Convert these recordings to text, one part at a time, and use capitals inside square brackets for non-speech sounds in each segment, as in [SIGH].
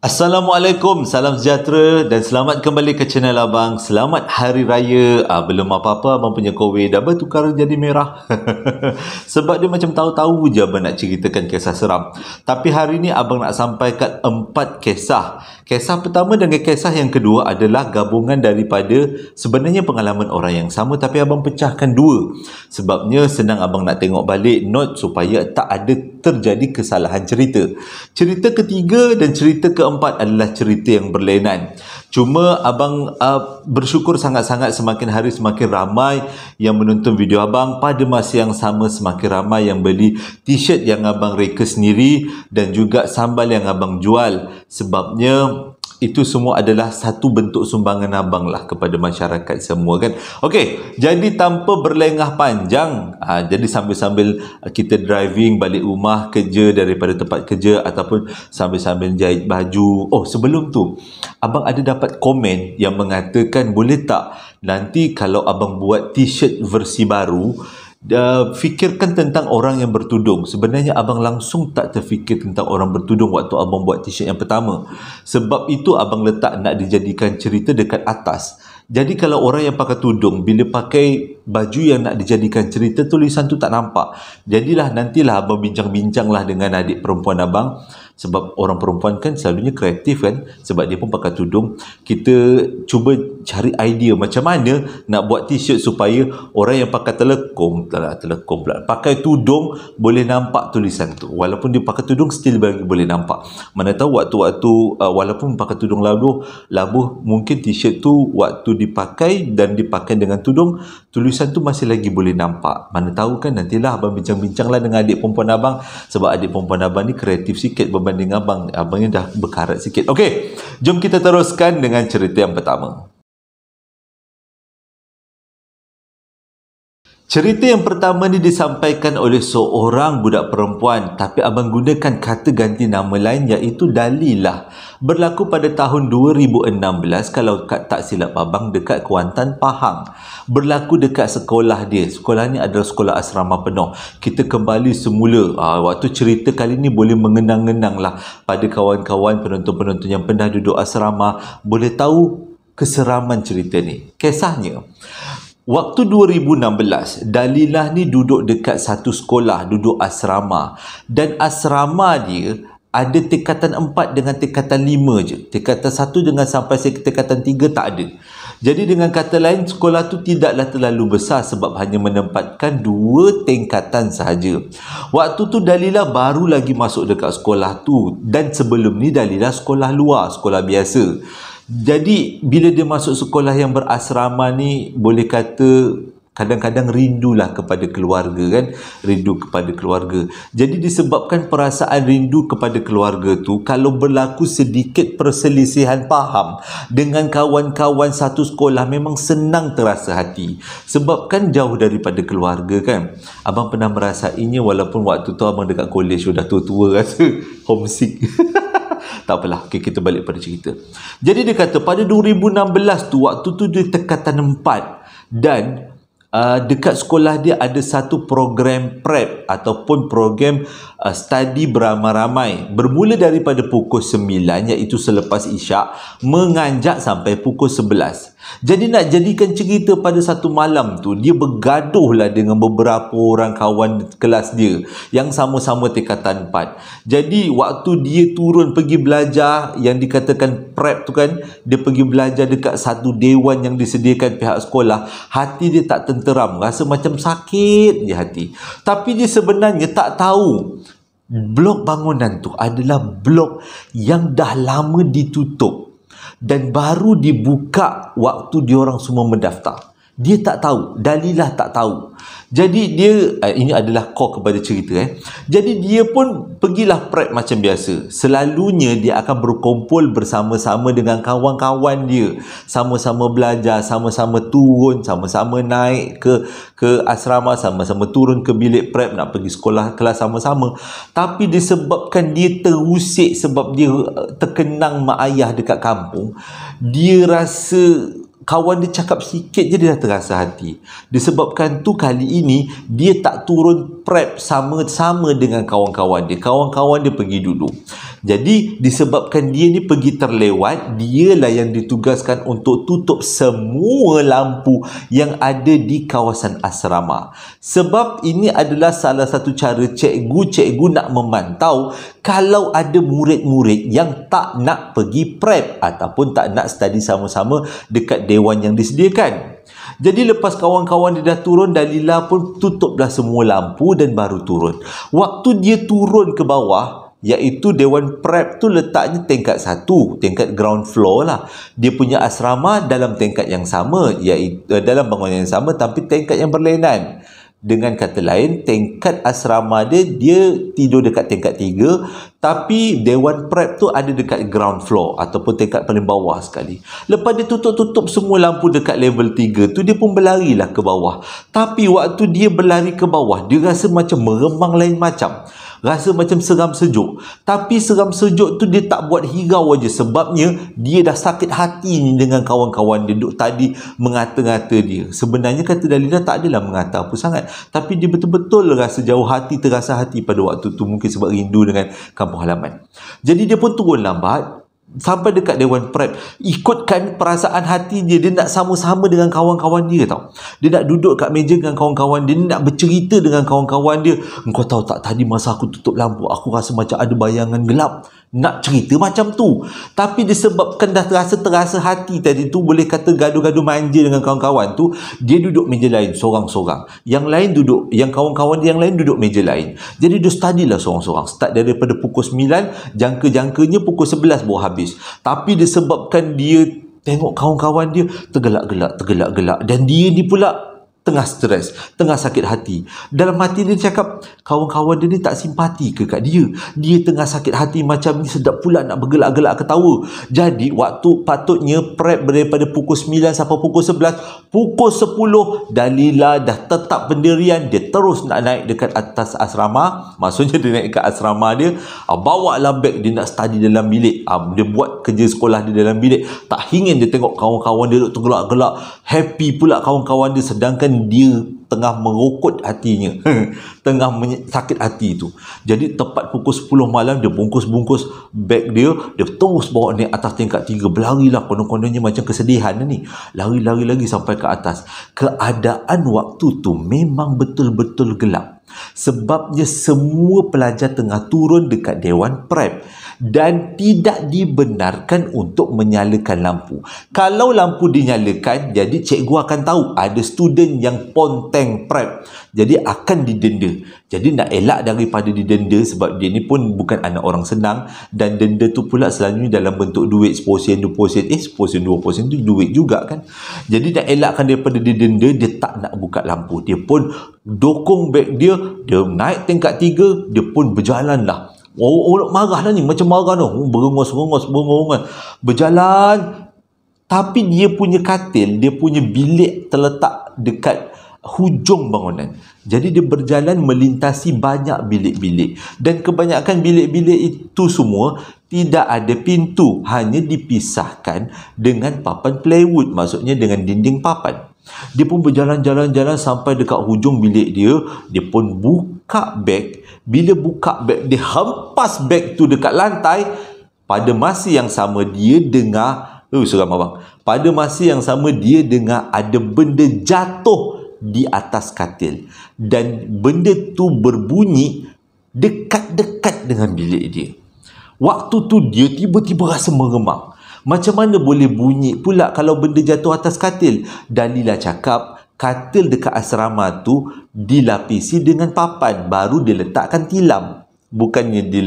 Assalamualaikum, salam sejahtera dan selamat kembali ke channel abang. Selamat hari raya. Ah belum apa-apa abang punya kowe dah bertukar jadi merah. [LAUGHS] Sebab dia macam tahu-tahu je abang nak ceritakan kisah seram. Tapi hari ni abang nak sampaikan empat kisah Kisah pertama dengan kisah yang kedua adalah gabungan daripada sebenarnya pengalaman orang yang sama tapi abang pecahkan dua. Sebabnya senang abang nak tengok balik note supaya tak ada terjadi kesalahan cerita. Cerita ketiga dan cerita keempat adalah cerita yang berlainan. Cuma abang uh, bersyukur sangat-sangat semakin hari semakin ramai yang menonton video abang pada masa yang sama semakin ramai yang beli t-shirt yang abang reka sendiri dan juga sambal yang abang jual sebabnya itu semua adalah satu bentuk sumbangan abang lah kepada masyarakat semua kan Okey, jadi tanpa berlengah panjang ha, jadi sambil-sambil kita driving balik rumah kerja daripada tempat kerja ataupun sambil-sambil jahit baju oh sebelum tu abang ada dapat komen yang mengatakan boleh tak nanti kalau abang buat t-shirt versi baru uh, fikirkan tentang orang yang bertudung sebenarnya abang langsung tak terfikir tentang orang bertudung waktu abang buat t-shirt yang pertama sebab itu abang letak nak dijadikan cerita dekat atas jadi kalau orang yang pakai tudung bila pakai baju yang nak dijadikan cerita tulisan tu tak nampak jadilah nantilah abang bincang-bincanglah dengan adik perempuan abang sebab orang perempuan kan selalunya kreatif kan sebab dia pun pakai tudung kita cuba cari idea macam mana nak buat t-shirt supaya orang yang pakai telekom telah telekom pula pakai tudung boleh nampak tulisan tu walaupun dia pakai tudung still bagi boleh nampak mana tahu waktu-waktu uh, walaupun pakai tudung labuh labuh mungkin t-shirt tu waktu dipakai dan dipakai dengan tudung tulisan tu masih lagi boleh nampak mana tahu kan nantilah abang bincang lah dengan adik perempuan abang sebab adik perempuan abang ni kreatif sikit berbanding abang abang ni dah berkarat sikit okey jom kita teruskan dengan cerita yang pertama Cerita yang pertama ni disampaikan oleh seorang budak perempuan tapi abang gunakan kata ganti nama lain iaitu Dalilah. Berlaku pada tahun 2016 kalau kat tak silap abang dekat Kuantan, Pahang. Berlaku dekat sekolah dia. Sekolah ni adalah sekolah asrama penuh. Kita kembali semula. Aa, ah, waktu cerita kali ni boleh mengenang-enang lah pada kawan-kawan penonton-penonton yang pernah duduk asrama boleh tahu keseraman cerita ni. Kisahnya, Waktu 2016, Dalilah ni duduk dekat satu sekolah, duduk asrama. Dan asrama dia ada tingkatan 4 dengan tingkatan 5 je. Tingkatan 1 dengan sampai tingkatan 3 tak ada. Jadi dengan kata lain, sekolah tu tidaklah terlalu besar sebab hanya menempatkan dua tingkatan sahaja. Waktu tu Dalilah baru lagi masuk dekat sekolah tu. Dan sebelum ni Dalilah sekolah luar, sekolah biasa jadi bila dia masuk sekolah yang berasrama ni boleh kata kadang-kadang rindulah kepada keluarga kan rindu kepada keluarga jadi disebabkan perasaan rindu kepada keluarga tu kalau berlaku sedikit perselisihan faham dengan kawan-kawan satu sekolah memang senang terasa hati sebabkan jauh daripada keluarga kan abang pernah merasainya walaupun waktu tu abang dekat kolej sudah tua-tua rasa kan? [LAUGHS] homesick [LAUGHS] tak apalah okay, kita balik pada cerita jadi dia kata pada 2016 tu waktu tu dia tekatan empat dan Ah, dekat sekolah dia ada satu program prep ataupun program uh, study beramai-ramai bermula daripada pukul 9 iaitu selepas isyak menganjak sampai pukul 11 jadi nak jadikan cerita pada satu malam tu dia bergaduhlah dengan beberapa orang kawan kelas dia yang sama-sama tingkatan 4 jadi waktu dia turun pergi belajar yang dikatakan prep tu kan dia pergi belajar dekat satu dewan yang disediakan pihak sekolah hati dia tak tentu tenteram rasa macam sakit di hati tapi dia sebenarnya tak tahu blok bangunan tu adalah blok yang dah lama ditutup dan baru dibuka waktu diorang semua mendaftar dia tak tahu Dalilah tak tahu jadi dia eh, ini adalah core kepada cerita eh. Jadi dia pun pergilah prep macam biasa. Selalunya dia akan berkumpul bersama-sama dengan kawan-kawan dia. Sama-sama belajar, sama-sama turun, sama-sama naik ke ke asrama, sama-sama turun ke bilik prep nak pergi sekolah kelas sama-sama. Tapi disebabkan dia terusik sebab dia eh, terkenang mak ayah dekat kampung, dia rasa kawan dia cakap sikit je dia dah terasa hati disebabkan tu kali ini dia tak turun prep sama-sama dengan kawan-kawan dia. Kawan-kawan dia pergi dulu. Jadi disebabkan dia ni pergi terlewat, dialah yang ditugaskan untuk tutup semua lampu yang ada di kawasan asrama. Sebab ini adalah salah satu cara cikgu-cikgu nak memantau kalau ada murid-murid yang tak nak pergi prep ataupun tak nak study sama-sama dekat dewan yang disediakan. Jadi lepas kawan-kawan dia dah turun, Dalila pun tutuplah semua lampu dan baru turun. Waktu dia turun ke bawah, iaitu Dewan Prep tu letaknya tingkat satu, tingkat ground floor lah. Dia punya asrama dalam tingkat yang sama, iaitu eh, dalam bangunan yang sama tapi tingkat yang berlainan dengan kata lain tingkat asrama dia dia tidur dekat tingkat tiga, tapi dewan prep tu ada dekat ground floor ataupun tingkat paling bawah sekali lepas dia tutup-tutup semua lampu dekat level tiga tu dia pun berlarilah ke bawah tapi waktu dia berlari ke bawah dia rasa macam meremang lain macam rasa macam seram sejuk tapi seram sejuk tu dia tak buat higau aja sebabnya dia dah sakit hati dengan kawan-kawan dia duduk tadi mengata-ngata dia sebenarnya kata Dalila tak adalah mengata apa sangat tapi dia betul-betul rasa jauh hati terasa hati pada waktu tu mungkin sebab rindu dengan kampung halaman jadi dia pun turun lambat sampai dekat Dewan Prep ikutkan perasaan hati dia dia nak sama-sama dengan kawan-kawan dia tau dia nak duduk kat meja dengan kawan-kawan dia. dia nak bercerita dengan kawan-kawan dia engkau tahu tak tadi masa aku tutup lampu aku rasa macam ada bayangan gelap nak cerita macam tu tapi disebabkan dah terasa terasa hati tadi tu boleh kata gaduh-gaduh manja dengan kawan-kawan tu dia duduk meja lain seorang-seorang yang lain duduk yang kawan-kawan dia yang lain duduk meja lain jadi dia study lah seorang-seorang start daripada pukul 9 jangka-jangkanya pukul 11 baru habis tapi disebabkan dia tengok kawan-kawan dia tergelak-gelak tergelak-gelak dan dia ni pula tengah stres, tengah sakit hati. Dalam hati dia cakap, kawan-kawan dia ni tak simpati ke kat dia. Dia tengah sakit hati macam ni sedap pula nak bergelak-gelak ketawa. Jadi waktu patutnya prep daripada pukul 9 sampai pukul 11, pukul 10 Dalila dah tetap pendirian, dia terus nak naik dekat atas asrama. Maksudnya dia naik ke asrama dia, bawa lah beg dia nak study dalam bilik. Ah, dia buat kerja sekolah dia dalam bilik. Tak ingin dia tengok kawan-kawan dia duduk tergelak-gelak. Happy pula kawan-kawan dia sedangkan dan dia tengah merokot hatinya [LAUGHS] tengah sakit hati tu jadi tepat pukul 10 malam dia bungkus-bungkus beg dia dia terus bawa ni atas tingkat 3 berlarilah konon-kononnya macam kesedihan ni lari-lari lagi sampai ke atas keadaan waktu tu memang betul-betul gelap sebabnya semua pelajar tengah turun dekat Dewan Prep dan tidak dibenarkan untuk menyalakan lampu. Kalau lampu dinyalakan, jadi cikgu akan tahu ada student yang ponteng prep. Jadi akan didenda. Jadi nak elak daripada didenda sebab dia ni pun bukan anak orang senang dan denda tu pula selalunya dalam bentuk duit 10%, 20%, eh 10%, 20% itu duit juga kan. Jadi nak elakkan daripada didenda, dia tak nak buka lampu. Dia pun dokong beg dia, dia naik tingkat tiga, dia pun berjalan lah Orang marah dah ni macam marah tu oh, berengos-rengos berengos berjalan tapi dia punya katil dia punya bilik terletak dekat hujung bangunan jadi dia berjalan melintasi banyak bilik-bilik dan kebanyakan bilik-bilik itu semua tidak ada pintu hanya dipisahkan dengan papan plywood maksudnya dengan dinding papan dia pun berjalan-jalan-jalan sampai dekat hujung bilik dia dia pun buka buka beg bila buka beg dia hempas beg tu dekat lantai pada masa yang sama dia dengar oh seram abang pada masa yang sama dia dengar ada benda jatuh di atas katil dan benda tu berbunyi dekat-dekat dengan bilik dia waktu tu dia tiba-tiba rasa meremang macam mana boleh bunyi pula kalau benda jatuh atas katil Dalila cakap katil dekat asrama tu dilapisi dengan papan baru diletakkan tilam bukannya di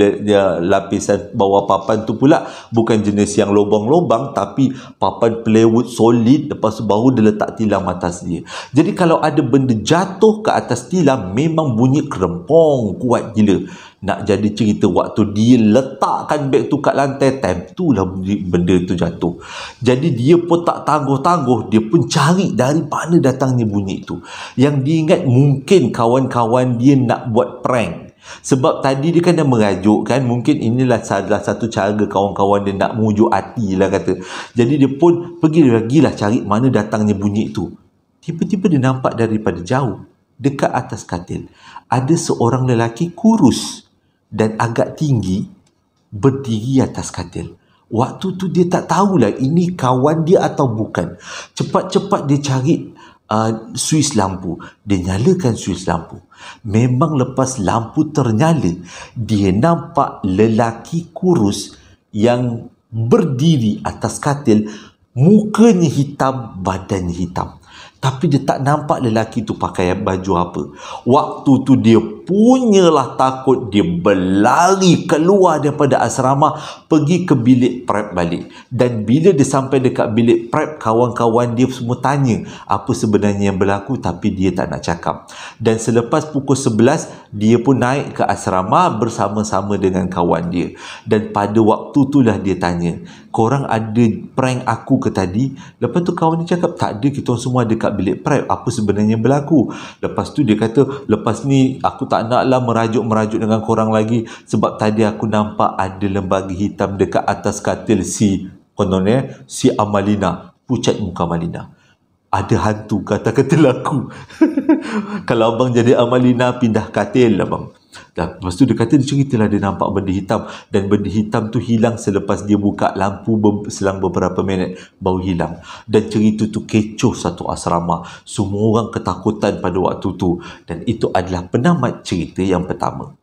lapisan bawah papan tu pula bukan jenis yang lobang-lobang tapi papan plywood solid lepas tu baru dia letak tilam atas dia jadi kalau ada benda jatuh ke atas tilam memang bunyi kerempong kuat gila nak jadi cerita waktu dia letakkan beg tu kat lantai time tu lah benda tu jatuh jadi dia pun tak tangguh-tangguh dia pun cari dari mana datangnya bunyi tu yang diingat mungkin kawan-kawan dia nak buat prank sebab tadi dia kan dah merajuk kan Mungkin inilah salah satu cara kawan-kawan dia nak mujuk hati lah kata Jadi dia pun pergi lagi lah cari mana datangnya bunyi tu Tiba-tiba dia nampak daripada jauh Dekat atas katil Ada seorang lelaki kurus Dan agak tinggi Berdiri atas katil Waktu tu dia tak tahulah ini kawan dia atau bukan. Cepat-cepat dia cari uh, suis lampu. Dia nyalakan suis lampu. Memang lepas lampu ternyala, dia nampak lelaki kurus yang berdiri atas katil, mukanya hitam, badannya hitam tapi dia tak nampak lelaki tu pakai baju apa waktu tu dia punyalah takut dia berlari keluar daripada asrama pergi ke bilik prep balik dan bila dia sampai dekat bilik prep kawan-kawan dia semua tanya apa sebenarnya yang berlaku tapi dia tak nak cakap dan selepas pukul 11 dia pun naik ke asrama bersama-sama dengan kawan dia dan pada waktu itulah dia tanya korang ada prank aku ke tadi lepas tu kawan dia cakap tak ada kita semua ada kat bilik pray apa sebenarnya berlaku lepas tu dia kata lepas ni aku tak naklah merajuk-merajuk dengan korang lagi sebab tadi aku nampak ada lembaga hitam dekat atas katil si konon eh, si Amalina pucat muka Amalina ada hantu kata-kata laku [LAUGHS] kalau abang jadi Amalina pindah katil abang Dah, lepas tu dia kata dia ceritalah dia nampak benda hitam dan benda hitam tu hilang selepas dia buka lampu selang beberapa minit baru hilang dan cerita tu kecoh satu asrama semua orang ketakutan pada waktu tu dan itu adalah penamat cerita yang pertama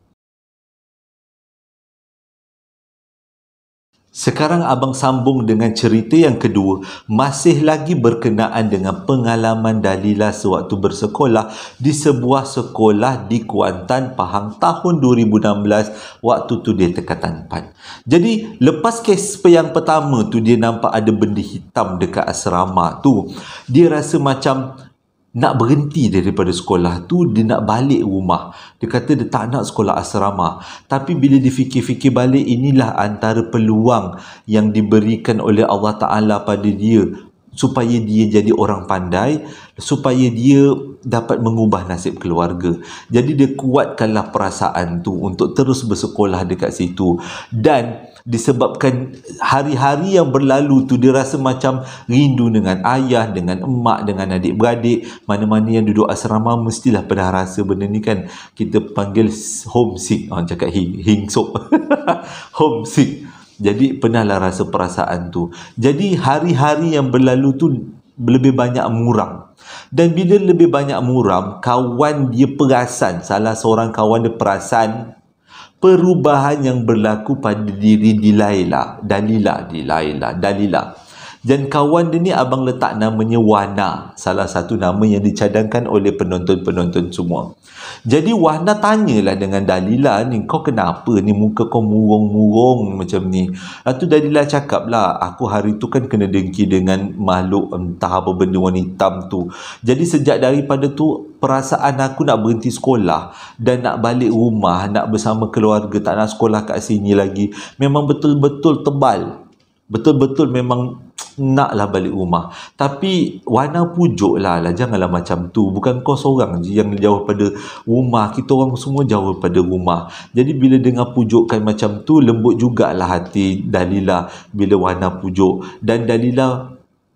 Sekarang abang sambung dengan cerita yang kedua, masih lagi berkenaan dengan pengalaman Dalila sewaktu bersekolah di sebuah sekolah di Kuantan Pahang tahun 2016 waktu tu dia tekatan pan. Jadi lepas kes yang pertama tu dia nampak ada benda hitam dekat asrama tu, dia rasa macam nak berhenti daripada sekolah tu dia nak balik rumah dia kata dia tak nak sekolah asrama tapi bila difikir-fikir balik inilah antara peluang yang diberikan oleh Allah Ta'ala pada dia supaya dia jadi orang pandai supaya dia dapat mengubah nasib keluarga jadi dia kuatkanlah perasaan tu untuk terus bersekolah dekat situ dan disebabkan hari-hari yang berlalu tu dia rasa macam rindu dengan ayah, dengan emak, dengan adik-beradik mana-mana yang duduk asrama mestilah pernah rasa benda ni kan kita panggil homesick orang cakap hingsop [LAUGHS] homesick jadi pernahlah rasa perasaan tu jadi hari-hari yang berlalu tu lebih banyak muram dan bila lebih banyak muram kawan dia perasan salah seorang kawan dia perasan perubahan yang berlaku pada diri Dilailah Dalila, Dilaila, Dalila. Dan kawan dia ni abang letak namanya Wana. Salah satu nama yang dicadangkan oleh penonton-penonton semua. Jadi Wana tanyalah dengan Dalila ni kau kenapa ni muka kau murung-murung macam ni. Lepas Dalila cakap lah aku hari tu kan kena dengki dengan makhluk entah apa benda warna hitam tu. Jadi sejak daripada tu perasaan aku nak berhenti sekolah dan nak balik rumah nak bersama keluarga tak nak sekolah kat sini lagi. Memang betul-betul tebal. Betul-betul memang naklah balik rumah tapi warna pujuk lah, lah janganlah macam tu bukan kau seorang je yang jauh pada rumah kita orang semua jauh pada rumah jadi bila dengar pujukkan macam tu lembut jugalah hati Dalila bila warna pujuk dan Dalila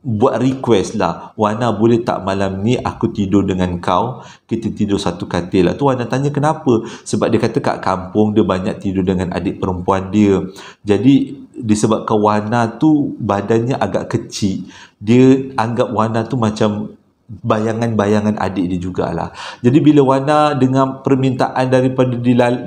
buat request lah Wana boleh tak malam ni aku tidur dengan kau kita tidur satu katil lah tu Wana tanya kenapa sebab dia kata kat kampung dia banyak tidur dengan adik perempuan dia jadi disebabkan Wana tu badannya agak kecil dia anggap Wana tu macam bayangan-bayangan adik dia jugalah jadi bila Wana dengan permintaan daripada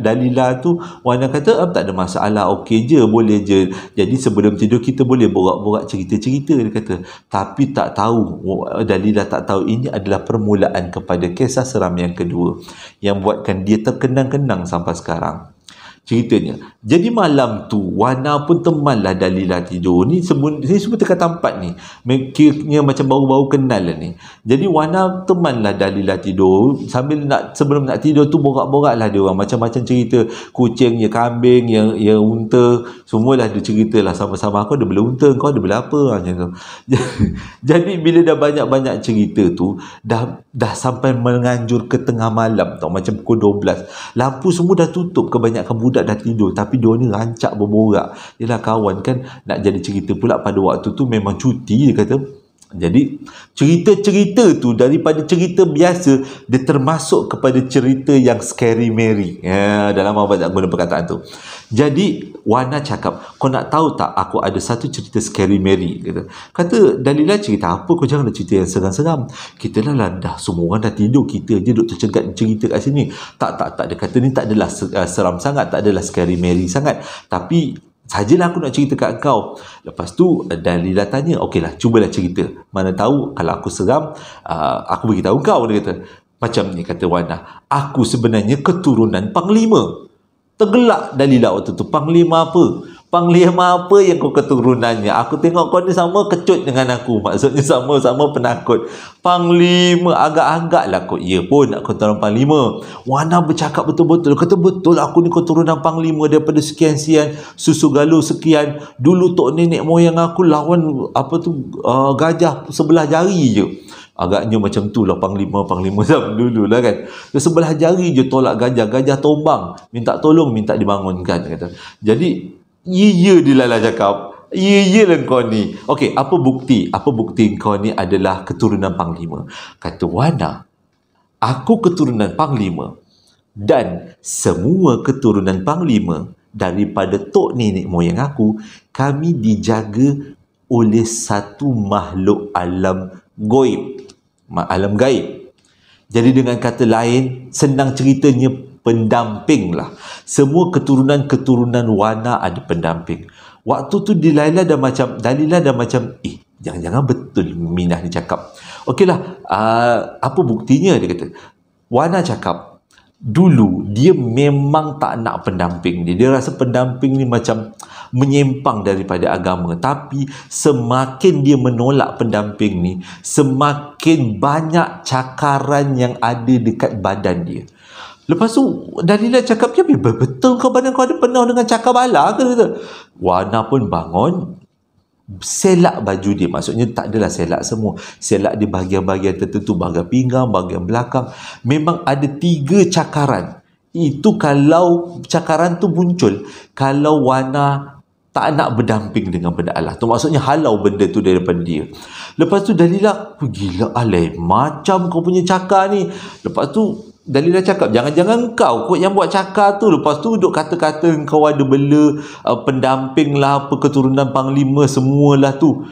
Dalila tu Wana kata ah, tak ada masalah ok je boleh je jadi sebelum tidur kita boleh borak-borak cerita-cerita dia kata tapi tak tahu oh, Dalila tak tahu ini adalah permulaan kepada kisah seram yang kedua yang buatkan dia terkenang-kenang sampai sekarang ceritanya. Jadi malam tu Wana pun temanlah Dalilah tidur. Ni semua ni semua tekan tempat ni. Mikirnya macam baru-baru kenal lah ni. Jadi Wana lah Dalilah tidur sambil nak sebelum nak tidur tu borak-borak lah dia orang macam-macam cerita kucingnya, kambing, yang yang unta, semualah dia cerita lah sama-sama aku ada bela unta, kau ada beli apa ha, macam tu. [LAUGHS] Jadi bila dah banyak-banyak cerita tu dah dah sampai menganjur ke tengah malam tau macam pukul 12. Lampu semua dah tutup kebanyakan budak budak dah tidur tapi dia ni rancak berborak ialah kawan kan nak jadi cerita pula pada waktu tu memang cuti dia kata jadi cerita-cerita tu daripada cerita biasa dia termasuk kepada cerita yang scary Mary ya, dah lama tak guna perkataan tu jadi Wana cakap, kau nak tahu tak aku ada satu cerita scary Mary kata. Kata Dalila cerita apa kau jangan cerita yang seram-seram. Kita dah landah semua orang dah tidur kita je duk tercengat cerita kat sini. Tak tak tak dia kata ni tak adalah eh, seram sangat, tak adalah scary Mary sangat. Tapi Sajalah aku nak cerita kat kau. Lepas tu Dalila tanya, okeylah cubalah cerita. Mana tahu kalau aku seram, uh, aku beritahu kau. Dia kata, macam ni kata Wana, aku sebenarnya keturunan panglima tergelak Dalilah waktu tu panglima apa panglima apa yang kau keturunannya aku tengok kau ni sama kecut dengan aku maksudnya sama-sama penakut panglima agak-agak lah kot ya pun nak keturunan panglima Wana bercakap betul-betul kata betul aku ni keturunan panglima daripada sekian-sekian susu galu sekian dulu tok nenek moyang aku lawan apa tu uh, gajah sebelah jari je agaknya macam tu lah panglima panglima zaman [LAUGHS] dulu lah kan dia sebelah jari je tolak gajah gajah tombang minta tolong minta dibangunkan kata jadi ya ya dilala cakap Ya, ya lah kau ni. Okey, apa bukti? Apa bukti kau ni adalah keturunan panglima? Kata Wana, aku keturunan panglima dan semua keturunan panglima daripada tok nenek moyang aku, kami dijaga oleh satu makhluk alam goib alam gaib. Jadi dengan kata lain, senang ceritanya pendamping lah. Semua keturunan-keturunan Wana ada pendamping. Waktu tu Dalilah dah macam, Dalilah dah macam, eh, jangan-jangan betul Minah ni cakap. Okeylah, uh, apa buktinya dia kata. Wana cakap, dulu dia memang tak nak pendamping ni. Dia rasa pendamping ni macam menyimpang daripada agama. Tapi semakin dia menolak pendamping ni, semakin banyak cakaran yang ada dekat badan dia. Lepas tu Dalila cakap dia ya, betul ke badan kau ada penuh dengan cakar bala ke? Wana pun bangun selak baju dia maksudnya tak adalah selak semua selak di bahagian-bahagian tertentu bahagian pinggang bahagian belakang memang ada tiga cakaran itu kalau cakaran tu muncul kalau warna tak nak berdamping dengan benda Allah tu maksudnya halau benda tu daripada dia lepas tu Dalila oh, gila alai macam kau punya cakar ni lepas tu Dalil dah cakap jangan-jangan kau kot yang buat cakap tu lepas tu duk kata-kata kau ada bela uh, pendamping lah apa keturunan panglima semualah tu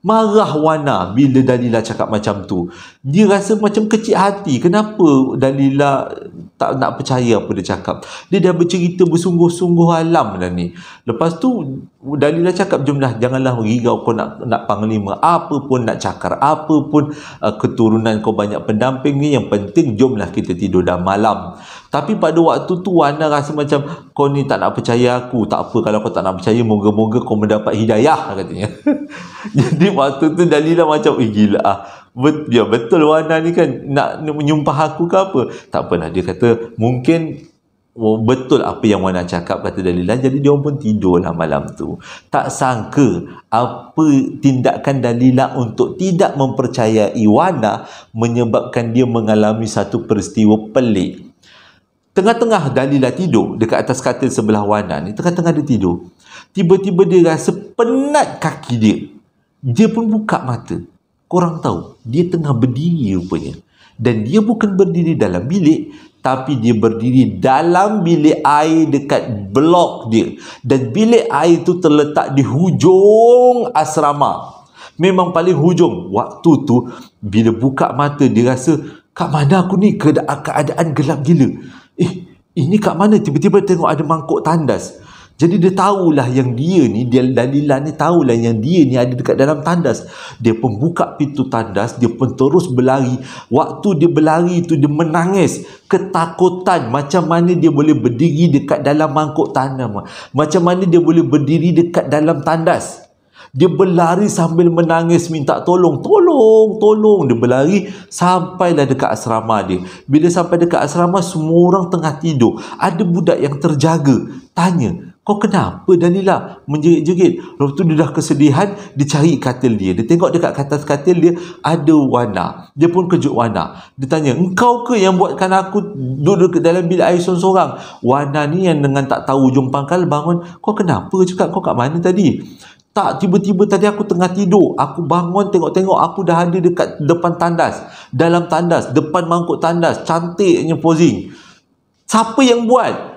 marah Wana bila Dalila cakap macam tu dia rasa macam kecil hati kenapa Dalila tak nak percaya apa dia cakap. Dia dah bercerita bersungguh-sungguh alam dah ni. Lepas tu dalila cakap jumlah janganlah merigau kau nak nak panglima apa pun nak cakar apa pun uh, keturunan kau banyak pendamping ni yang penting jumlah kita tidur dah malam. Tapi pada waktu tu Wana rasa macam kau ni tak nak percaya aku. Tak apa kalau kau tak nak percaya moga-moga kau mendapat hidayah [LAUGHS] katanya. [LAUGHS] Jadi waktu tu dalila macam eh gila ah. Bet, ya betul Wana ni kan nak menyumpah aku ke apa tak pernah dia kata mungkin oh, betul apa yang Wana cakap kata Dalilah jadi dia pun tidurlah malam tu tak sangka apa tindakan Dalilah untuk tidak mempercayai Wana menyebabkan dia mengalami satu peristiwa pelik tengah-tengah Dalilah tidur dekat atas katil sebelah Wana ni tengah-tengah dia tidur tiba-tiba dia rasa penat kaki dia dia pun buka mata korang tahu dia tengah berdiri rupanya dan dia bukan berdiri dalam bilik tapi dia berdiri dalam bilik air dekat blok dia dan bilik air itu terletak di hujung asrama memang paling hujung waktu tu bila buka mata dia rasa kat mana aku ni keadaan, keadaan gelap gila eh ini kat mana tiba-tiba tengok ada mangkuk tandas jadi dia tahulah yang dia ni, dia Dalilah ni tahulah yang dia ni ada dekat dalam tandas. Dia pun buka pintu tandas, dia pun terus berlari. Waktu dia berlari tu dia menangis. Ketakutan macam mana dia boleh berdiri dekat dalam mangkuk tanam. Macam mana dia boleh berdiri dekat dalam tandas. Dia berlari sambil menangis minta tolong, tolong, tolong. Dia berlari sampai sampailah dekat asrama dia. Bila sampai dekat asrama, semua orang tengah tidur. Ada budak yang terjaga. Tanya, kau kenapa Dalila menjerit-jerit? Lepas tu dia dah kesedihan, dia cari katil dia. Dia tengok dekat atas katil dia, ada warna. Dia pun kejut warna. Dia tanya, engkau ke yang buatkan aku duduk dalam bilik air seorang-seorang? Warna ni yang dengan tak tahu ujung pangkal bangun, kau kenapa cakap kau kat mana tadi? Tak, tiba-tiba tadi aku tengah tidur. Aku bangun tengok-tengok, aku dah ada dekat depan tandas. Dalam tandas, depan mangkuk tandas. Cantiknya posing. Siapa yang buat?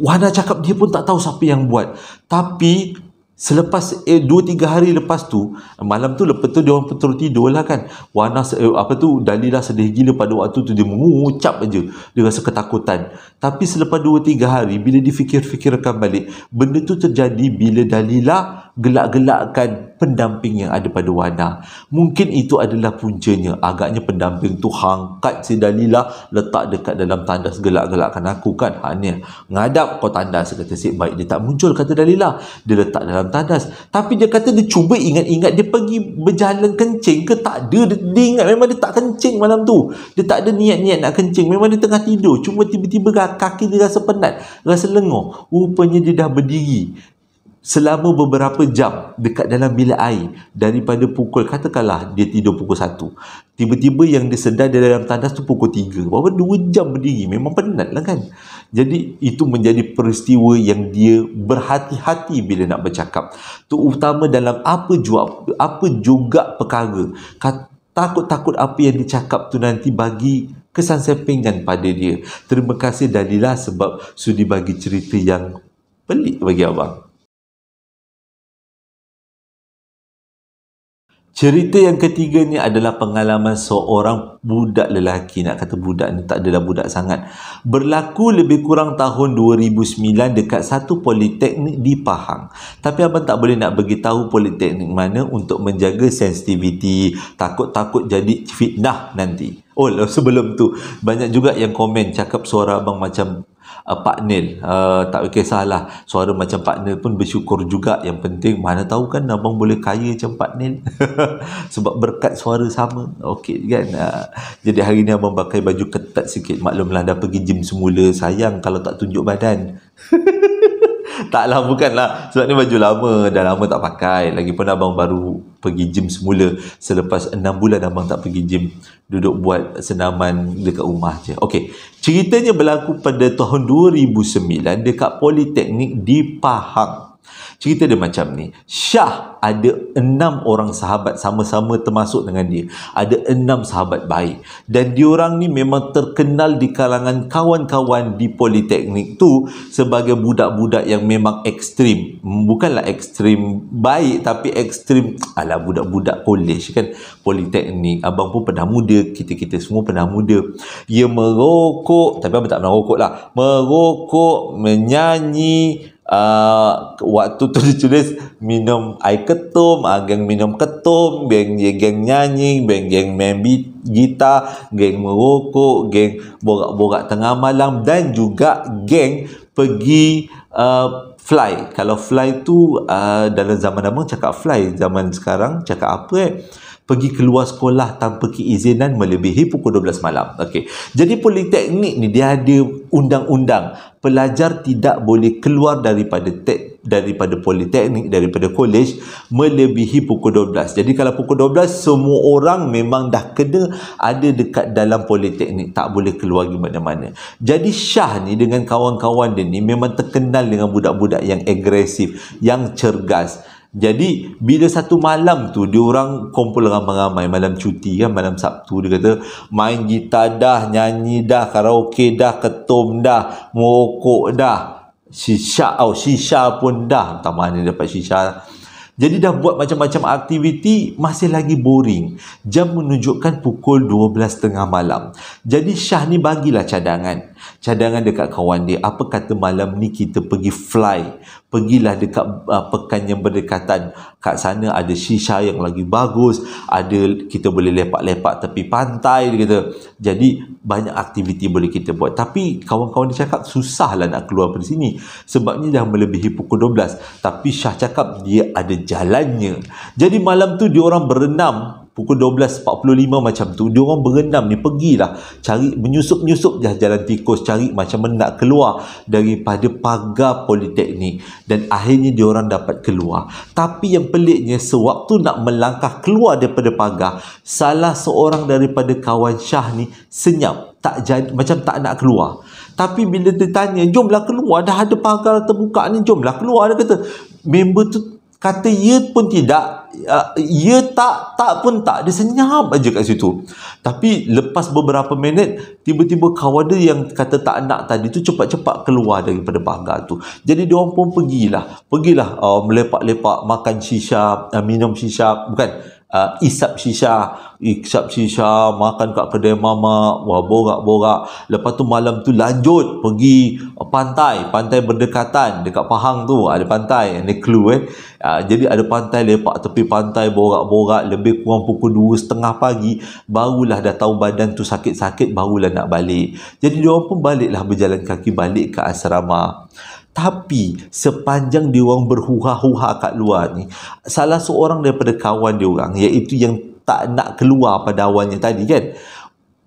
Wana cakap dia pun tak tahu siapa yang buat. Tapi selepas eh, 2 3 hari lepas tu, malam tu lepas tu dia orang betul tidur kan. Wana eh, apa tu Dalila sedih gila pada waktu tu dia mengucap aja dia rasa ketakutan. Tapi selepas 2 3 hari bila difikir-fikirkan balik, benda tu terjadi bila Dalila gelak-gelakkan pendamping yang ada pada wadah, Mungkin itu adalah puncanya. Agaknya pendamping tu hangkat si Dalila letak dekat dalam tandas gelak-gelakkan aku kan. Ha ni. Ngadap kau tandas kata si baik dia tak muncul kata dalilah Dia letak dalam tandas. Tapi dia kata dia cuba ingat-ingat dia pergi berjalan kencing ke tak ada. Dia, dia ingat memang dia tak kencing malam tu. Dia tak ada niat-niat nak kencing. Memang dia tengah tidur. Cuma tiba-tiba kaki dia rasa penat. Rasa lengur. Rupanya dia dah berdiri selama beberapa jam dekat dalam bilik air daripada pukul katakanlah dia tidur pukul 1 tiba-tiba yang dia sedar dia dalam tandas tu pukul 3 berapa 2 jam berdiri memang penat lah kan jadi itu menjadi peristiwa yang dia berhati-hati bila nak bercakap Tu utama dalam apa juga apa juga perkara takut-takut apa yang dicakap tu nanti bagi kesan sepingan pada dia terima kasih Dalila sebab sudi bagi cerita yang pelik bagi abang Cerita yang ketiga ni adalah pengalaman seorang budak lelaki. Nak kata budak ni tak adalah budak sangat. Berlaku lebih kurang tahun 2009 dekat satu politeknik di Pahang. Tapi abang tak boleh nak bagi tahu politeknik mana untuk menjaga sensitiviti. Takut-takut jadi fitnah nanti. Oh, sebelum tu banyak juga yang komen cakap suara abang macam uh, Pak Nil uh, tak kisahlah suara macam Pak Nil pun bersyukur juga yang penting mana tahu kan abang boleh kaya macam Pak Nil [LAUGHS] sebab berkat suara sama okey kan uh, jadi hari ni abang pakai baju ketat sikit maklumlah dah pergi gym semula sayang kalau tak tunjuk badan [LAUGHS] taklah bukanlah sebab ni baju lama dah lama tak pakai lagi pun abang baru pergi gym semula selepas 6 bulan abang tak pergi gym duduk buat senaman dekat rumah je Okey, ceritanya berlaku pada tahun 2009 dekat Politeknik di Pahang Cerita dia macam ni. Syah ada enam orang sahabat sama-sama termasuk dengan dia. Ada enam sahabat baik. Dan diorang ni memang terkenal di kalangan kawan-kawan di Politeknik tu sebagai budak-budak yang memang ekstrim. Bukanlah ekstrim baik tapi ekstrim ala budak-budak kolej kan. Politeknik. Abang pun pernah muda. Kita-kita semua pernah muda. Ia merokok. Tapi abang tak pernah rokok lah. Merokok, menyanyi, uh, waktu tu ditulis minum air ketum, uh, geng minum ketum, geng geng nyanyi, geng geng main beat, gitar, geng merokok, geng borak-borak tengah malam dan juga geng pergi uh, fly. Kalau fly tu uh, dalam zaman lama cakap fly, zaman sekarang cakap apa eh? pergi keluar sekolah tanpa keizinan melebihi pukul 12 malam. Okey. Jadi politeknik ni dia ada undang-undang pelajar tidak boleh keluar daripada te- daripada politeknik daripada kolej melebihi pukul 12. Jadi kalau pukul 12 semua orang memang dah kena ada dekat dalam politeknik tak boleh keluar ke mana-mana. Jadi Syah ni dengan kawan-kawan dia ni memang terkenal dengan budak-budak yang agresif, yang cergas. Jadi bila satu malam tu dia orang kumpul ramai-ramai malam cuti kan malam Sabtu dia kata main gitar dah, nyanyi dah, karaoke dah, ketum dah, merokok dah. Shisha, oh shisha pun dah. Entah mana dia dapat shisha. Jadi dah buat macam-macam aktiviti masih lagi boring. Jam menunjukkan pukul 12.30 malam. Jadi Syah ni bagilah cadangan cadangan dekat kawan dia apa kata malam ni kita pergi fly pergilah dekat uh, pekan yang berdekatan kat sana ada shisha yang lagi bagus ada kita boleh lepak-lepak tepi pantai dia kata jadi banyak aktiviti boleh kita buat tapi kawan-kawan dia cakap susahlah nak keluar dari sini sebabnya dah melebihi pukul 12 tapi Syah cakap dia ada jalannya jadi malam tu diorang berenam pukul 12.45 macam tu dia orang berenam ni pergilah cari menyusup-nyusup dah jalan tikus cari macam mana nak keluar daripada pagar politeknik dan akhirnya dia orang dapat keluar tapi yang peliknya sewaktu nak melangkah keluar daripada pagar salah seorang daripada kawan Syah ni senyap tak jadi, macam tak nak keluar tapi bila ditanya jomlah keluar dah ada pagar terbuka ni jomlah keluar dia kata member tu kata ya pun tidak ia ya, ya, tak tak pun tak dia senyap aja kat situ tapi lepas beberapa minit tiba-tiba kawan dia yang kata tak nak tadi tu cepat-cepat keluar daripada pagar tu jadi dia orang pun pergilah pergilah uh, melepak-lepak makan shisha uh, minum shisha bukan uh, isap sisa isap sisa makan kat kedai mama wah borak-borak lepas tu malam tu lanjut pergi ah, pantai pantai berdekatan dekat Pahang tu ada pantai ni clue eh uh, jadi ada pantai lepak tepi pantai borak-borak lebih kurang pukul 2.30 pagi barulah dah tahu badan tu sakit-sakit barulah nak balik jadi dia pun baliklah berjalan kaki balik ke asrama tapi sepanjang dia orang berhuha-huha kat luar ni, salah seorang daripada kawan dia orang iaitu yang tak nak keluar pada awalnya tadi kan.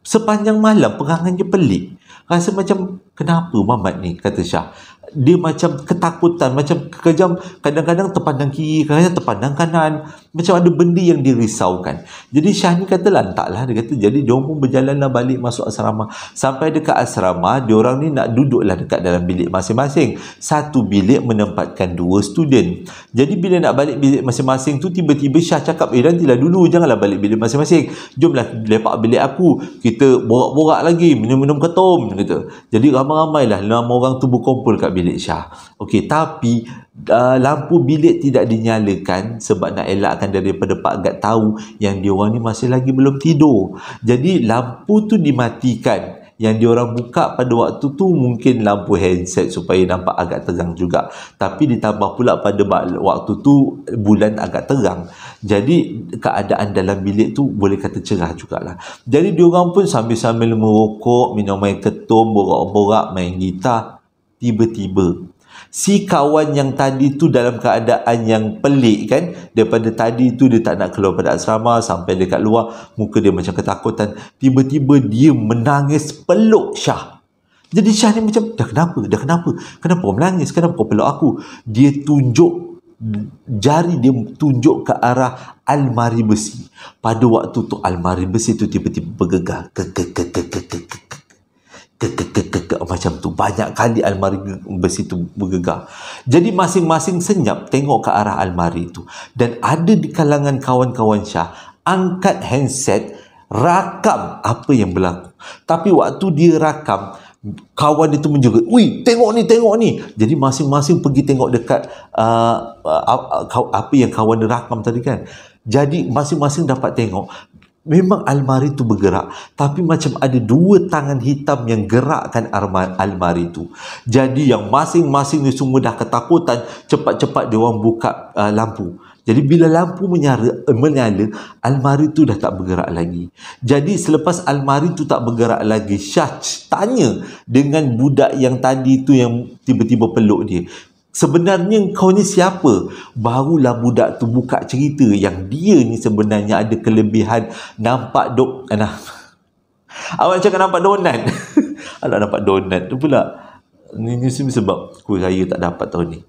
Sepanjang malam perangannya pelik. Rasa macam kenapa Mamat ni kata Syah. Dia macam ketakutan, macam kejam kadang-kadang terpandang kiri, kadang-kadang terpandang kanan macam ada benda yang dirisaukan jadi Syah ni kata lantaklah dia kata jadi dia pun berjalanlah balik masuk asrama sampai dekat asrama dia orang ni nak duduklah dekat dalam bilik masing-masing satu bilik menempatkan dua student jadi bila nak balik bilik masing-masing tu tiba-tiba Syah cakap eh nantilah dulu janganlah balik bilik masing-masing jomlah lepak bilik aku kita borak-borak lagi minum-minum ketum kata. jadi ramai-ramailah lima orang tu berkumpul kat bilik Syah Okey, tapi uh, lampu bilik tidak dinyalakan sebab nak elakkan daripada Pak Gad tahu yang diorang ni masih lagi belum tidur. Jadi lampu tu dimatikan yang diorang buka pada waktu tu mungkin lampu handset supaya nampak agak terang juga tapi ditambah pula pada waktu tu bulan agak terang jadi keadaan dalam bilik tu boleh kata cerah jugalah jadi diorang pun sambil-sambil merokok minum air ketum borak-borak main gitar tiba-tiba si kawan yang tadi tu dalam keadaan yang pelik kan daripada tadi tu dia tak nak keluar pada asrama sampai dekat luar muka dia macam ketakutan tiba-tiba dia menangis peluk Syah jadi Syah ni macam dah kenapa dah kenapa kenapa kau menangis kenapa kau peluk aku dia tunjuk jari dia tunjuk ke arah almari besi pada waktu tu almari besi tu tiba-tiba bergegar ke ke ke ke ke ke ke macam tu banyak kali almari besi tu bergegar jadi masing-masing senyap tengok ke arah almari tu dan ada di kalangan kawan-kawan Syah angkat handset rakam apa yang berlaku tapi waktu dia rakam kawan itu menjerit, wih tengok ni tengok ni jadi masing-masing pergi tengok dekat uh, uh, uh, apa yang kawan dia rakam tadi kan jadi masing-masing dapat tengok memang almari itu bergerak tapi macam ada dua tangan hitam yang gerakkan almari itu jadi yang masing-masing ni semua dah ketakutan cepat-cepat dia orang buka uh, lampu jadi bila lampu menyala, menyala almari itu dah tak bergerak lagi jadi selepas almari itu tak bergerak lagi Syah tanya dengan budak yang tadi itu yang tiba-tiba peluk dia sebenarnya kau ni siapa barulah budak tu buka cerita yang dia ni sebenarnya ada kelebihan nampak dok nah. [LAUGHS] awak cakap nampak donat [LAUGHS] alah nampak donat tu pula ni, ni sebab kuih raya tak dapat tahun ni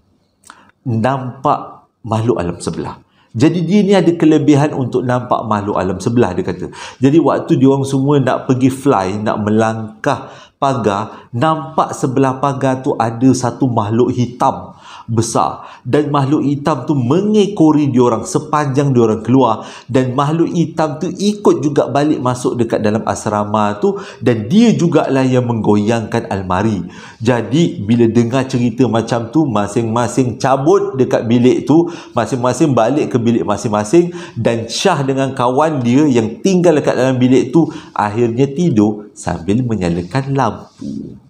nampak makhluk alam sebelah jadi dia ni ada kelebihan untuk nampak makhluk alam sebelah dia kata. Jadi waktu dia orang semua nak pergi fly, nak melangkah pagar, nampak sebelah pagar tu ada satu makhluk hitam besar dan makhluk hitam tu mengekori diorang sepanjang diorang keluar dan makhluk hitam tu ikut juga balik masuk dekat dalam asrama tu dan dia jugalah yang menggoyangkan almari jadi bila dengar cerita macam tu masing-masing cabut dekat bilik tu masing-masing balik ke bilik masing-masing dan Syah dengan kawan dia yang tinggal dekat dalam bilik tu akhirnya tidur sambil menyalakan lampu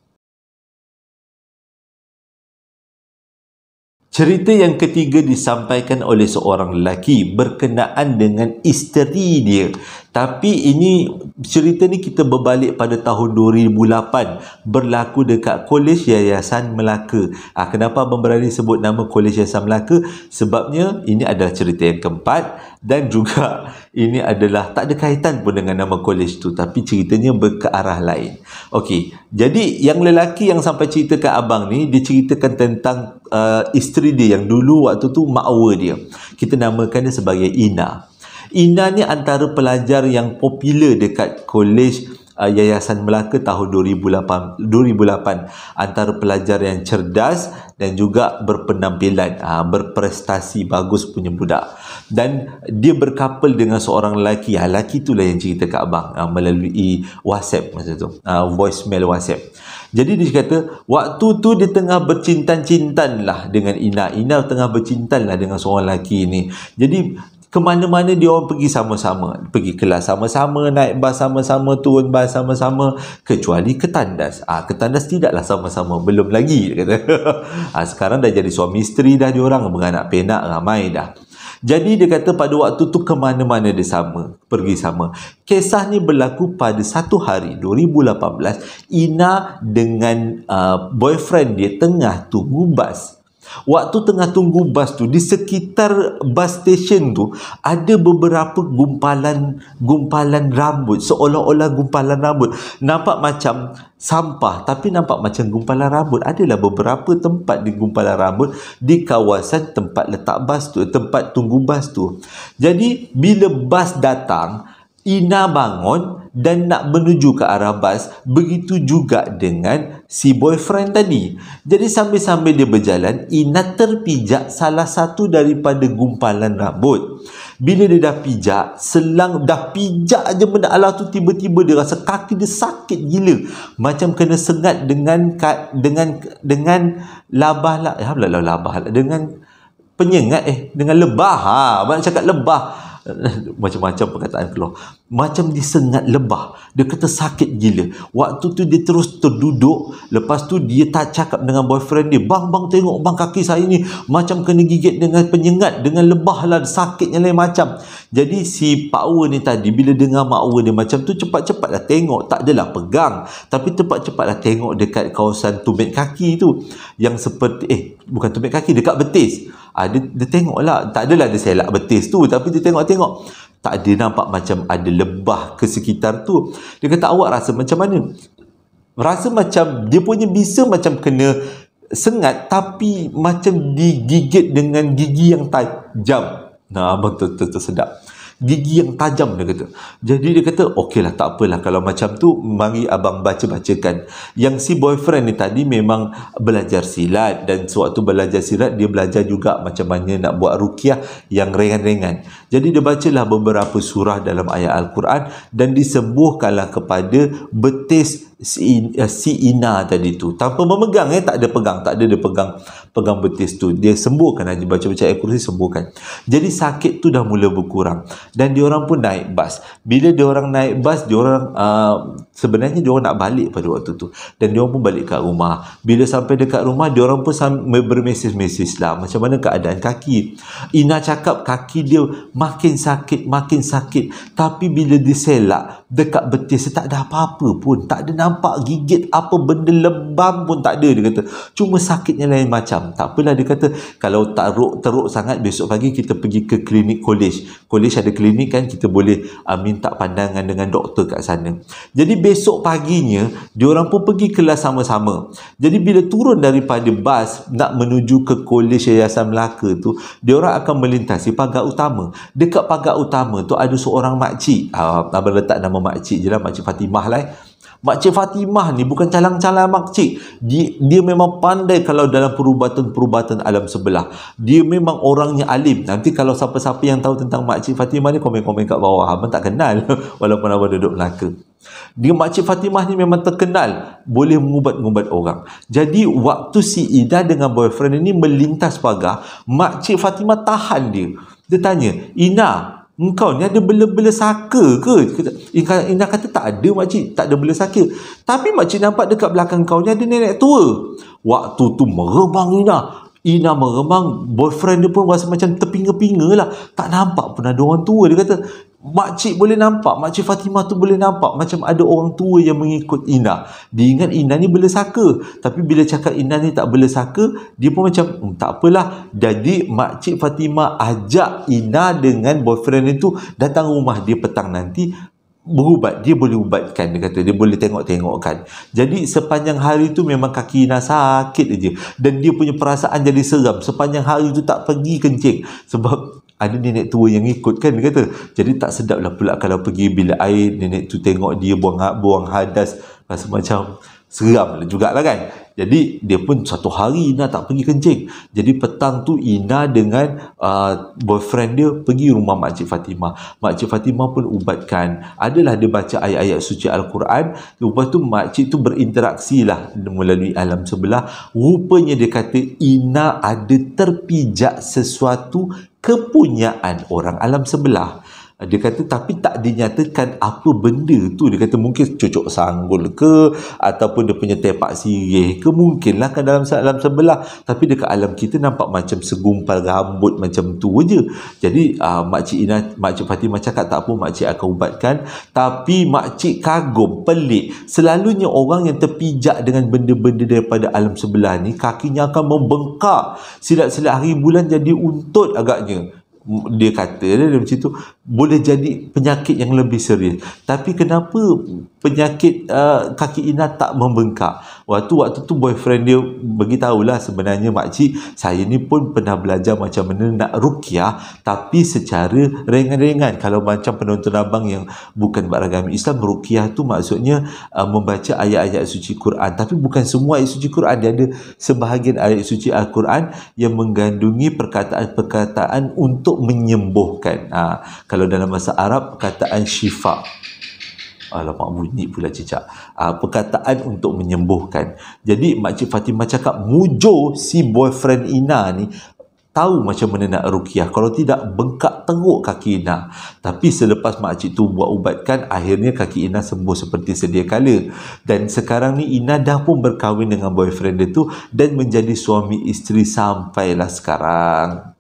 Cerita yang ketiga disampaikan oleh seorang lelaki berkenaan dengan isteri dia. Tapi ini cerita ni kita berbalik pada tahun 2008 berlaku dekat Kolej Yayasan Melaka. Ha, kenapa Abang berani sebut nama Kolej Yayasan Melaka? Sebabnya ini adalah cerita yang keempat dan juga [LAUGHS] ini adalah tak ada kaitan pun dengan nama kolej tu tapi ceritanya berkearah lain. Okey, jadi yang lelaki yang sampai cerita kat Abang ni dia ceritakan tentang uh, isteri dia yang dulu waktu tu makwa dia. Kita namakan dia sebagai Ina. Ina ni antara pelajar yang popular dekat kolej uh, Yayasan Melaka tahun 2008, 2008 antara pelajar yang cerdas dan juga berpenampilan uh, berprestasi bagus punya budak dan dia berkapal dengan seorang lelaki ha, lelaki itulah yang cerita kat abang uh, melalui whatsapp masa tu uh, voicemail whatsapp jadi dia kata waktu tu dia tengah bercintan-cintan lah dengan Ina Ina tengah bercintan lah dengan seorang lelaki ni jadi ke mana-mana dia orang pergi sama-sama pergi kelas sama-sama naik bas sama-sama turun bas sama-sama kecuali ketandas ah ha, ketandas tidaklah sama-sama belum lagi dia kata ha, [LAUGHS] sekarang dah jadi suami isteri dah dia orang beranak penak ramai dah jadi dia kata pada waktu tu ke mana-mana dia sama, pergi sama. Kisah ni berlaku pada satu hari 2018, Ina dengan uh, boyfriend dia tengah tunggu bas Waktu tengah tunggu bas tu di sekitar bas station tu ada beberapa gumpalan gumpalan rambut seolah-olah gumpalan rambut nampak macam sampah tapi nampak macam gumpalan rambut adalah beberapa tempat di gumpalan rambut di kawasan tempat letak bas tu tempat tunggu bas tu jadi bila bas datang Ina bangun dan nak menuju ke arah bas begitu juga dengan si boyfriend tadi jadi sambil-sambil dia berjalan Ina terpijak salah satu daripada gumpalan rambut bila dia dah pijak selang dah pijak aja benda Allah tu tiba-tiba dia rasa kaki dia sakit gila macam kena sengat dengan dengan dengan labah lah ya, labah, lah labah, dengan penyengat eh dengan lebah ha banyak cakap lebah [LAUGHS] macam-macam perkataan keluar macam disengat lebah dia kata sakit gila waktu tu dia terus terduduk lepas tu dia tak cakap dengan boyfriend dia bang bang tengok bang kaki saya ni macam kena gigit dengan penyengat dengan lebah lah sakitnya lain macam jadi si Pak Wa ni tadi bila dengar Mak Wa dia macam tu cepat-cepat lah tengok tak adalah pegang tapi cepat-cepat lah tengok dekat kawasan tumit kaki tu yang seperti eh bukan tumit kaki dekat betis uh, dia, dia tengok lah tak adalah dia selak betis tu tapi dia tengok-tengok tak ada nampak macam ada lebah ke sekitar tu dia kata awak rasa macam mana rasa macam dia punya bisa macam kena sengat tapi macam digigit dengan gigi yang tajam nah betul-betul sedap gigi yang tajam dia kata. Jadi dia kata okeylah tak apalah kalau macam tu mari abang baca-bacakan. Yang si boyfriend ni tadi memang belajar silat dan sewaktu belajar silat dia belajar juga macam mana nak buat rukiah yang ringan-ringan. Jadi dia bacalah beberapa surah dalam ayat Al-Quran dan disembuhkanlah kepada betis eh, si Ina tadi tu. Tanpa memegang eh, tak ada pegang. Tak ada dia pegang pegang betis tu. Dia sembuhkan aja baca-baca ayat kursi sembuhkan. Jadi sakit tu dah mula berkurang. Dan orang pun naik bas. Bila orang naik bas, orang uh, sebenarnya diorang nak balik pada waktu tu. Dan diorang pun balik ke rumah. Bila sampai dekat rumah, orang pun bermesis-mesis lah. Macam mana keadaan kaki. Ina cakap kaki dia makin sakit, makin sakit. Tapi bila diselak dekat betis, tak ada apa-apa pun. Tak ada nampak gigit apa benda lebam pun tak ada, dia kata. Cuma sakitnya lain macam. Tak apalah, dia kata, kalau tak teruk-teruk sangat, besok pagi kita pergi ke klinik kolej. Kolej ada klinik kan, kita boleh uh, minta pandangan dengan doktor kat sana. Jadi besok paginya, orang pun pergi kelas sama-sama. Jadi bila turun daripada bas nak menuju ke kolej Yayasan Melaka tu, orang akan melintasi pagar utama dekat pagar utama tu ada seorang makcik uh, abang letak nama makcik je lah makcik Fatimah lah eh. makcik Fatimah ni bukan calang-calang makcik dia, dia memang pandai kalau dalam perubatan-perubatan alam sebelah dia memang orangnya alim nanti kalau siapa-siapa yang tahu tentang makcik Fatimah ni komen-komen kat bawah abang tak kenal [LAUGHS] walaupun abang duduk Melaka dia makcik Fatimah ni memang terkenal boleh mengubat-ngubat orang. Jadi waktu si Ida dengan boyfriend ini melintas pagar, makcik Fatimah tahan dia dia tanya Ina engkau ni ada bela-bela saka ke Ina kata tak ada makcik tak ada bela saka tapi makcik nampak dekat belakang kau ni ada nenek tua waktu tu meremang Ina Ina meremang boyfriend dia pun rasa macam terpinga-pinga lah tak nampak pun ada orang tua dia kata Makcik boleh nampak, makcik Fatimah tu boleh nampak macam ada orang tua yang mengikut Ina. Dia ingat Ina ni bela saka. Tapi bila cakap Ina ni tak bela saka, dia pun macam, hmm, tak apalah. Jadi makcik Fatimah ajak Ina dengan boyfriend itu datang rumah dia petang nanti berubat dia boleh ubatkan dia kata dia boleh tengok-tengokkan jadi sepanjang hari tu memang kaki Ina sakit je dan dia punya perasaan jadi seram sepanjang hari tu tak pergi kencing sebab ada nenek tua yang ikut kan dia kata jadi tak sedap lah pula kalau pergi bila air nenek tu tengok dia buang ha-, buang hadas rasa macam seram lah kan jadi dia pun satu hari Ina tak pergi kencing jadi petang tu Ina dengan uh, boyfriend dia pergi rumah Makcik Fatimah Makcik Fatimah pun ubatkan adalah dia baca ayat-ayat suci Al-Quran lepas tu Makcik tu berinteraksi lah melalui alam sebelah rupanya dia kata Ina ada terpijak sesuatu kepunyaan orang alam sebelah dia kata tapi tak dinyatakan apa benda tu dia kata mungkin cucuk sanggul ke ataupun dia punya tepak sirih ke mungkinlah kan dalam alam sebelah tapi dekat alam kita nampak macam segumpal rambut macam tu je jadi uh, makcik Ina makcik Fatimah cakap tak apa makcik akan ubatkan tapi makcik kagum pelik selalunya orang yang terpijak dengan benda-benda daripada alam sebelah ni kakinya akan membengkak silat-silat hari bulan jadi untut agaknya dia kata dia, dia macam tu boleh jadi penyakit yang lebih serius tapi kenapa penyakit uh, kaki Ina tak membengkak waktu waktu tu boyfriend dia bagi tahulah sebenarnya mak cik saya ni pun pernah belajar macam mana nak rukyah tapi secara ringan-ringan kalau macam penonton abang yang bukan beragama Islam rukyah tu maksudnya uh, membaca ayat-ayat suci Quran tapi bukan semua ayat suci Quran dia ada sebahagian ayat suci Al-Quran yang mengandungi perkataan-perkataan untuk menyembuhkan ha, kalau dalam bahasa Arab perkataan syifa Alamak ah, bunyi pula cicak. Uh, perkataan untuk menyembuhkan. Jadi Makcik Fatimah cakap, Mujo si boyfriend Ina ni, tahu macam mana nak rukiah. Kalau tidak, bengkak tengok kaki Ina. Tapi selepas makcik tu buat ubatkan, akhirnya kaki Ina sembuh seperti sedia kala. Dan sekarang ni Ina dah pun berkahwin dengan boyfriend dia tu dan menjadi suami isteri sampailah sekarang.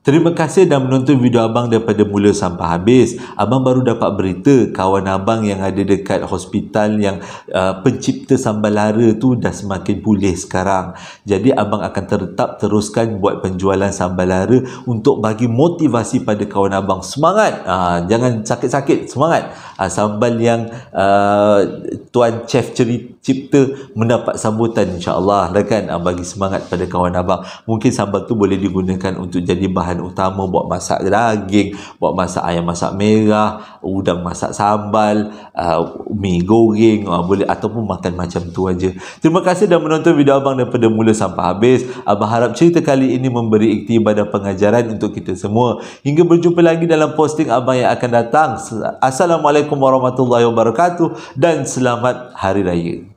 Terima kasih dah menonton video abang daripada mula sampai habis. Abang baru dapat berita kawan abang yang ada dekat hospital yang uh, pencipta sambal lara tu dah semakin pulih sekarang. Jadi abang akan tetap teruskan buat penjualan sambal lara untuk bagi motivasi pada kawan abang. Semangat! Uh, jangan sakit-sakit. Semangat! uh, sambal yang uh, tuan chef cipta mendapat sambutan insyaallah dah kan uh, bagi semangat pada kawan abang mungkin sambal tu boleh digunakan untuk jadi bahan utama buat masak daging buat masak ayam masak merah udang masak sambal uh, mi goreng uh, boleh ataupun makan macam tu aja terima kasih dah menonton video abang daripada mula sampai habis abang harap cerita kali ini memberi iktibar dan pengajaran untuk kita semua hingga berjumpa lagi dalam posting abang yang akan datang assalamualaikum Assalamualaikum warahmatullahi wabarakatuh dan selamat hari raya.